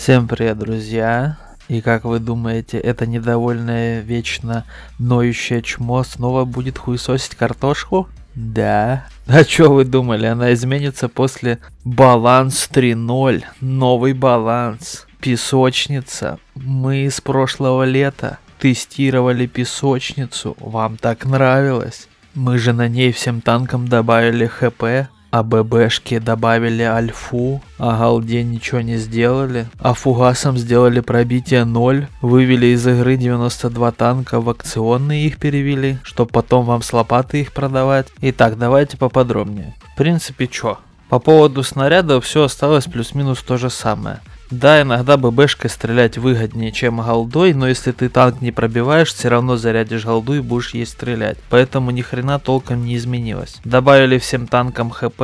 Всем привет, друзья! И как вы думаете, это недовольное, вечно ноющее чмо снова будет хуесосить картошку? Да. А что вы думали, она изменится после баланс 3.0, новый баланс, песочница. Мы с прошлого лета тестировали песочницу, вам так нравилось. Мы же на ней всем танкам добавили хп, а ББшки добавили альфу, а галде ничего не сделали, а фугасом сделали пробитие 0, вывели из игры 92 танка в акционные их перевели, чтоб потом вам с лопаты их продавать. Итак, давайте поподробнее. В принципе, чё? По поводу снарядов все осталось плюс-минус то же самое. Да, иногда ББшкой стрелять выгоднее, чем голдой, но если ты танк не пробиваешь, все равно зарядишь голду и будешь ей стрелять. Поэтому ни хрена толком не изменилось. Добавили всем танкам хп,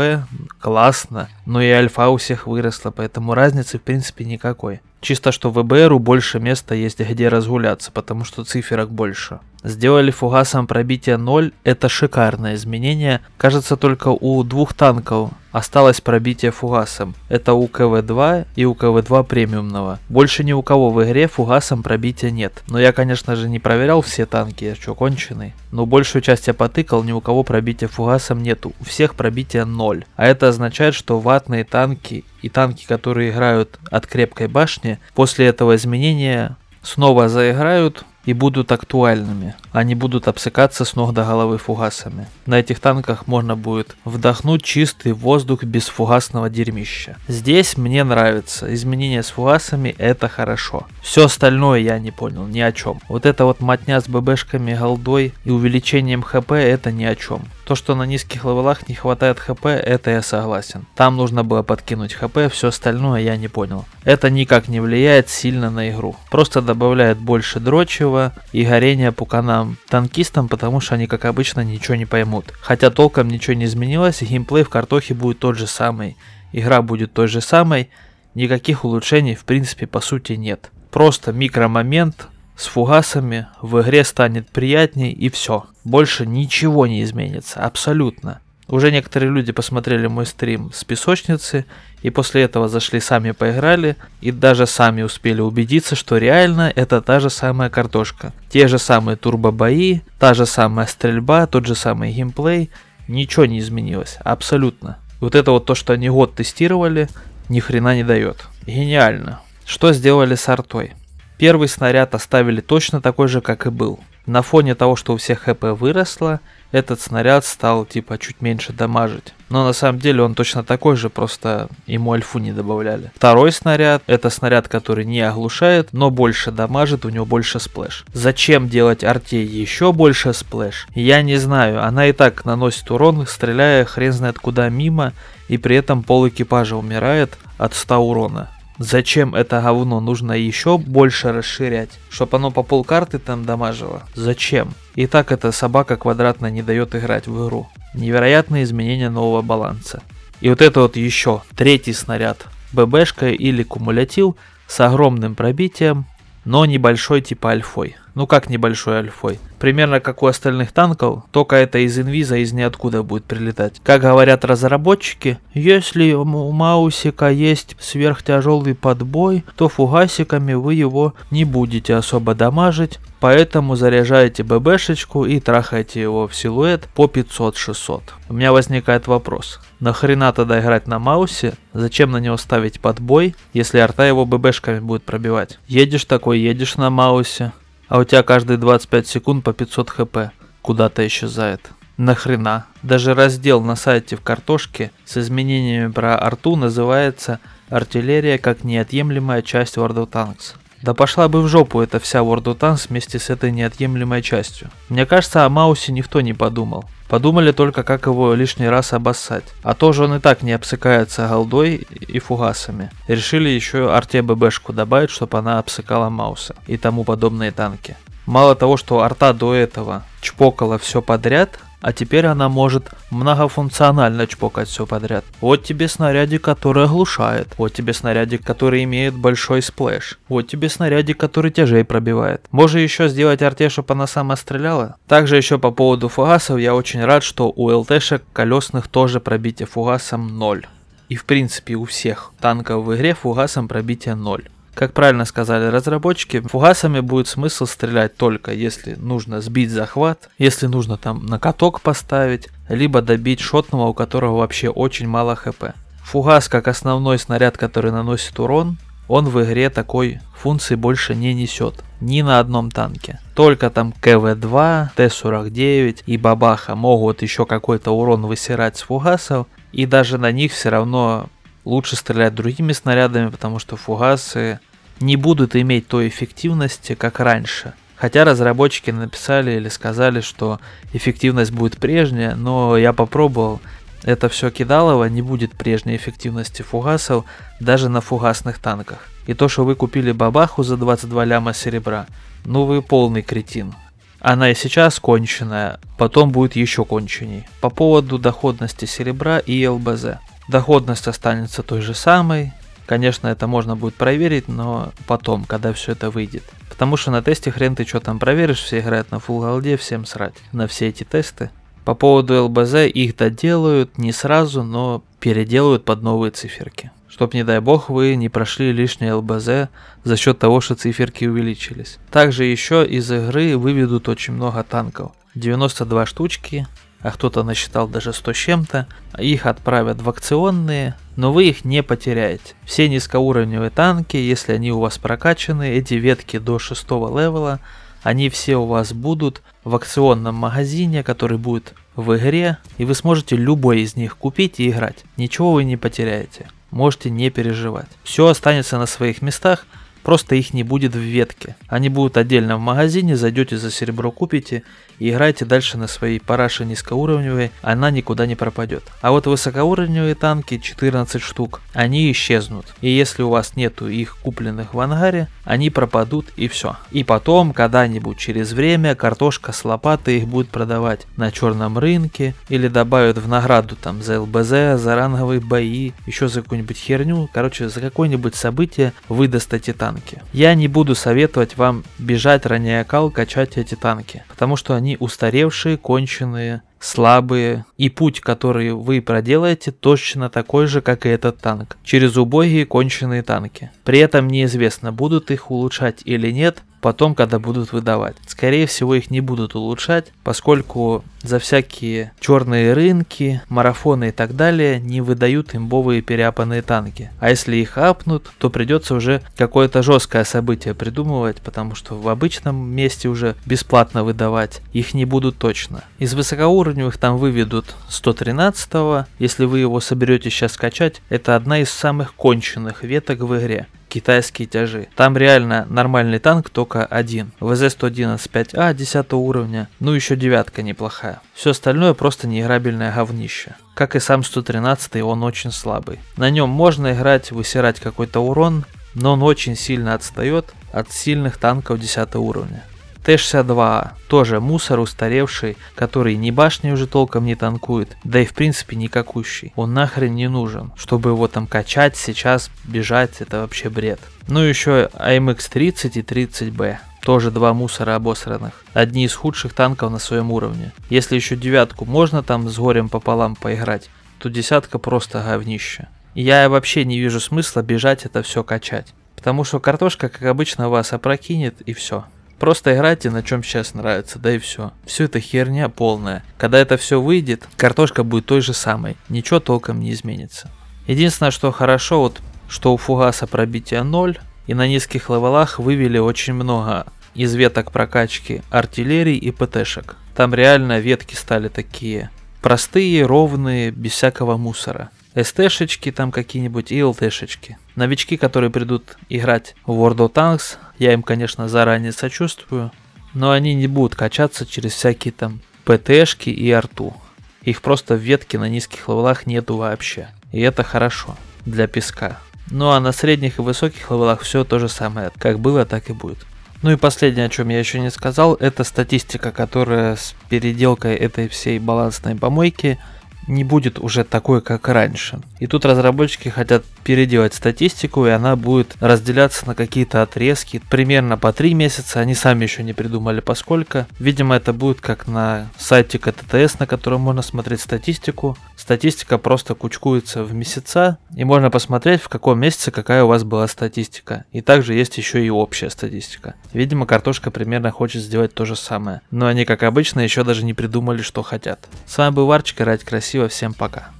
классно но и альфа у всех выросла, поэтому разницы в принципе никакой. Чисто что в ВБРу больше места есть где разгуляться, потому что циферок больше. Сделали фугасом пробитие 0, это шикарное изменение. Кажется, только у двух танков осталось пробитие фугасом. Это у КВ-2 и у КВ-2 премиумного. Больше ни у кого в игре фугасом пробития нет. Но я, конечно же, не проверял все танки, я что, конченый? Но большую часть я потыкал, ни у кого пробития фугасом нету. У всех пробитие 0. А это означает, что в адекватные танки и танки, которые играют от крепкой башни, после этого изменения снова заиграют, и будут актуальными. Они а будут обсыкаться с ног до головы фугасами. На этих танках можно будет вдохнуть чистый воздух без фугасного дерьмища. Здесь мне нравится. Изменения с фугасами это хорошо. Все остальное я не понял, ни о чем. Вот эта вот мотня с ББшками, голдой и увеличением хп это ни о чем. То, что на низких левелах не хватает хп, это я согласен. Там нужно было подкинуть хп, все остальное я не понял. Это никак не влияет сильно на игру. Просто добавляет больше дрочева взрыва и горения по канам танкистам, потому что они, как обычно, ничего не поймут. Хотя толком ничего не изменилось, и геймплей в картохе будет тот же самый. Игра будет той же самой, никаких улучшений в принципе по сути нет. Просто микромомент с фугасами в игре станет приятней и все. Больше ничего не изменится, абсолютно. Уже некоторые люди посмотрели мой стрим с песочницы, и после этого зашли сами поиграли, и даже сами успели убедиться, что реально это та же самая картошка. Те же самые турбо-бои, та же самая стрельба, тот же самый геймплей. Ничего не изменилось, абсолютно. Вот это вот то, что они год тестировали, ни хрена не дает. Гениально. Что сделали с артой? Первый снаряд оставили точно такой же, как и был. На фоне того, что у всех ХП выросло, этот снаряд стал типа чуть меньше дамажить. Но на самом деле он точно такой же, просто ему альфу не добавляли. Второй снаряд, это снаряд, который не оглушает, но больше дамажит, у него больше сплэш. Зачем делать арте еще больше сплэш? Я не знаю, она и так наносит урон, стреляя хрен знает куда мимо, и при этом пол экипажа умирает от 100 урона. Зачем это говно нужно еще больше расширять, чтобы оно по пол карты там дамажило? Зачем? И так эта собака квадратно не дает играть в игру. Невероятные изменения нового баланса. И вот это вот еще третий снаряд. ББшка или кумулятив с огромным пробитием, но небольшой типа альфой ну как небольшой альфой. Примерно как у остальных танков, только это из инвиза из ниоткуда будет прилетать. Как говорят разработчики, если у Маусика есть сверхтяжелый подбой, то фугасиками вы его не будете особо дамажить, поэтому заряжаете ББшечку и трахаете его в силуэт по 500-600. У меня возникает вопрос, нахрена тогда играть на Маусе, зачем на него ставить подбой, если арта его ББшками будет пробивать? Едешь такой, едешь на Маусе, а у тебя каждые 25 секунд по 500 хп куда-то исчезает. Нахрена? Даже раздел на сайте в картошке с изменениями про арту называется «Артиллерия как неотъемлемая часть World of Tanks». Да пошла бы в жопу эта вся World of Tanks вместе с этой неотъемлемой частью. Мне кажется, о Маусе никто не подумал. Подумали только, как его лишний раз обоссать. А то же он и так не обсыкается голдой и фугасами. Решили еще арте ББшку добавить, чтобы она обсыкала Мауса и тому подобные танки. Мало того, что арта до этого чпокала все подряд, а теперь она может многофункционально чпокать все подряд. Вот тебе снарядик, который оглушает, вот тебе снарядик, который имеет большой сплэш, вот тебе снарядик, который тяжей пробивает. Можно еще сделать арте, чтобы она сама стреляла. Также еще по поводу фугасов, я очень рад, что у ЛТшек колесных тоже пробитие фугасом 0. И в принципе у всех танков в игре фугасом пробитие 0. Как правильно сказали разработчики, фугасами будет смысл стрелять только если нужно сбить захват, если нужно там на каток поставить, либо добить шотного, у которого вообще очень мало хп. Фугас как основной снаряд, который наносит урон, он в игре такой функции больше не несет. Ни на одном танке. Только там КВ-2, Т-49 и Бабаха могут еще какой-то урон высирать с фугасов. И даже на них все равно лучше стрелять другими снарядами, потому что фугасы не будут иметь той эффективности, как раньше. Хотя разработчики написали или сказали, что эффективность будет прежняя, но я попробовал. Это все кидалово, не будет прежней эффективности фугасов даже на фугасных танках. И то, что вы купили бабаху за 22 ляма серебра, ну вы полный кретин. Она и сейчас конченая, потом будет еще конченей. По поводу доходности серебра и ЛБЗ. Доходность останется той же самой. Конечно, это можно будет проверить, но потом, когда все это выйдет. Потому что на тесте хрен ты что там проверишь, все играют на Full голде, всем срать на все эти тесты. По поводу ЛБЗ, их доделают не сразу, но переделают под новые циферки. Чтоб, не дай бог, вы не прошли лишнее ЛБЗ за счет того, что циферки увеличились. Также еще из игры выведут очень много танков. 92 штучки, а кто-то насчитал даже 100 с чем-то, их отправят в акционные, но вы их не потеряете. Все низкоуровневые танки, если они у вас прокачаны, эти ветки до 6 левела, они все у вас будут в акционном магазине, который будет в игре, и вы сможете любой из них купить и играть. Ничего вы не потеряете, можете не переживать. Все останется на своих местах, Просто их не будет в ветке. Они будут отдельно в магазине, зайдете за серебро купите и играйте дальше на своей параше низкоуровневой, она никуда не пропадет. А вот высокоуровневые танки 14 штук, они исчезнут. И если у вас нету их купленных в ангаре, они пропадут и все. И потом, когда-нибудь через время, картошка с лопатой их будет продавать на черном рынке или добавят в награду там за ЛБЗ, за ранговые бои, еще за какую-нибудь херню. Короче, за какое-нибудь событие выдаст эти танки танки. Я не буду советовать вам бежать, роняя кал, качать эти танки, потому что они устаревшие, конченые, слабые, и путь, который вы проделаете, точно такой же, как и этот танк, через убогие конченые танки. При этом неизвестно, будут их улучшать или нет, потом, когда будут выдавать. Скорее всего, их не будут улучшать, поскольку за всякие черные рынки, марафоны и так далее не выдают имбовые переапанные танки. А если их апнут, то придется уже какое-то жесткое событие придумывать, потому что в обычном месте уже бесплатно выдавать их не будут точно. Из высокоуровневых там выведут 113 -го. если вы его соберете сейчас скачать, это одна из самых конченных веток в игре китайские тяжи. Там реально нормальный танк только один. ВЗ-111 а 10 уровня, ну еще девятка неплохая. Все остальное просто неиграбельное говнище. Как и сам 113 он очень слабый. На нем можно играть, высирать какой-то урон, но он очень сильно отстает от сильных танков 10 уровня. Т-62 тоже мусор устаревший, который ни башни уже толком не танкует, да и в принципе никакущий. Он нахрен не нужен. Чтобы его там качать сейчас, бежать, это вообще бред. Ну еще АМХ-30 и 30Б эм тоже два мусора обосранных. Одни из худших танков на своем уровне. Если еще девятку можно там с горем пополам поиграть, то десятка просто говнище. Я вообще не вижу смысла бежать это все качать. Потому что картошка, как обычно, вас опрокинет и все. Просто играйте на чем сейчас нравится, да и все. Все это херня полная. Когда это все выйдет, картошка будет той же самой. Ничего толком не изменится. Единственное, что хорошо, вот что у фугаса пробитие 0, и на низких левелах вывели очень много из веток прокачки артиллерий и ПТшек. Там реально ветки стали такие простые, ровные, без всякого мусора. СТ-шечки там какие-нибудь и ЛТ-шечки. Новички, которые придут играть в World of Tanks, я им, конечно, заранее сочувствую, но они не будут качаться через всякие там ПТ шки и арту. Их просто в ветке на низких левелах нету вообще. И это хорошо для песка. Ну а на средних и высоких левелах все то же самое. Как было, так и будет. Ну и последнее, о чем я еще не сказал, это статистика, которая с переделкой этой всей балансной помойки не будет уже такой, как раньше. И тут разработчики хотят переделать статистику, и она будет разделяться на какие-то отрезки, примерно по 3 месяца, они сами еще не придумали поскольку. Видимо, это будет как на сайте КТТС, на котором можно смотреть статистику, статистика просто кучкуется в месяца, и можно посмотреть, в каком месяце какая у вас была статистика. И также есть еще и общая статистика. Видимо, картошка примерно хочет сделать то же самое, но они, как обычно, еще даже не придумали, что хотят. С вами был Варчик, играть красиво, всем пока.